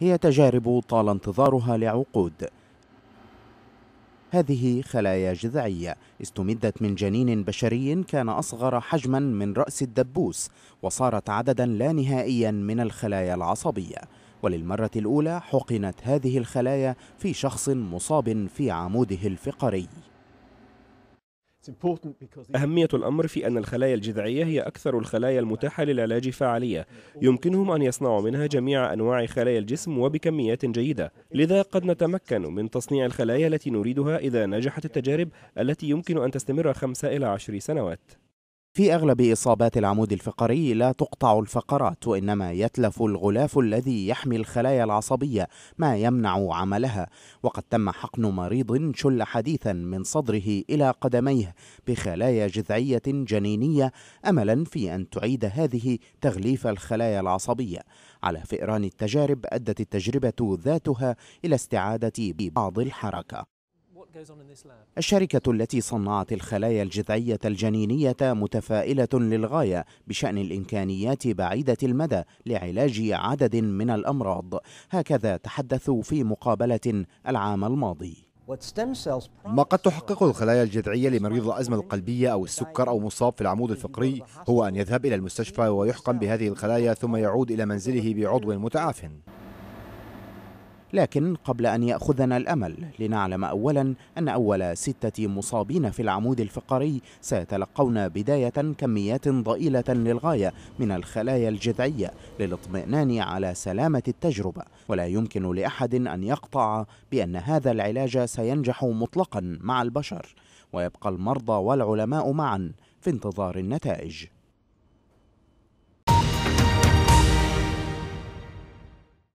هي تجارب طال انتظارها لعقود هذه خلايا جذعية استمدت من جنين بشري كان أصغر حجما من رأس الدبوس وصارت عددا لا نهائيا من الخلايا العصبية وللمرة الأولى حقنت هذه الخلايا في شخص مصاب في عموده الفقري أهمية الأمر في أن الخلايا الجذعية هي أكثر الخلايا المتاحة للعلاج فعالية يمكنهم أن يصنعوا منها جميع أنواع خلايا الجسم وبكميات جيدة لذا قد نتمكن من تصنيع الخلايا التي نريدها إذا نجحت التجارب التي يمكن أن تستمر خمسة إلى عشر سنوات في أغلب إصابات العمود الفقري لا تقطع الفقرات وإنما يتلف الغلاف الذي يحمي الخلايا العصبية ما يمنع عملها وقد تم حقن مريض شل حديثا من صدره إلى قدميه بخلايا جذعية جنينية أملا في أن تعيد هذه تغليف الخلايا العصبية على فئران التجارب أدت التجربة ذاتها إلى استعادة بعض الحركة الشركة التي صنعت الخلايا الجذعية الجنينية متفائلة للغاية بشأن الإمكانيات بعيدة المدى لعلاج عدد من الأمراض هكذا تحدثوا في مقابلة العام الماضي ما قد تحققه الخلايا الجذعية لمريض الأزمة القلبية أو السكر أو مصاب في العمود الفقري هو أن يذهب إلى المستشفى ويحقن بهذه الخلايا ثم يعود إلى منزله بعضو متعاف لكن قبل أن يأخذنا الأمل لنعلم أولا أن أول ستة مصابين في العمود الفقري سيتلقون بداية كميات ضئيلة للغاية من الخلايا الجذعية للاطمئنان على سلامة التجربة ولا يمكن لأحد أن يقطع بأن هذا العلاج سينجح مطلقا مع البشر ويبقى المرضى والعلماء معا في انتظار النتائج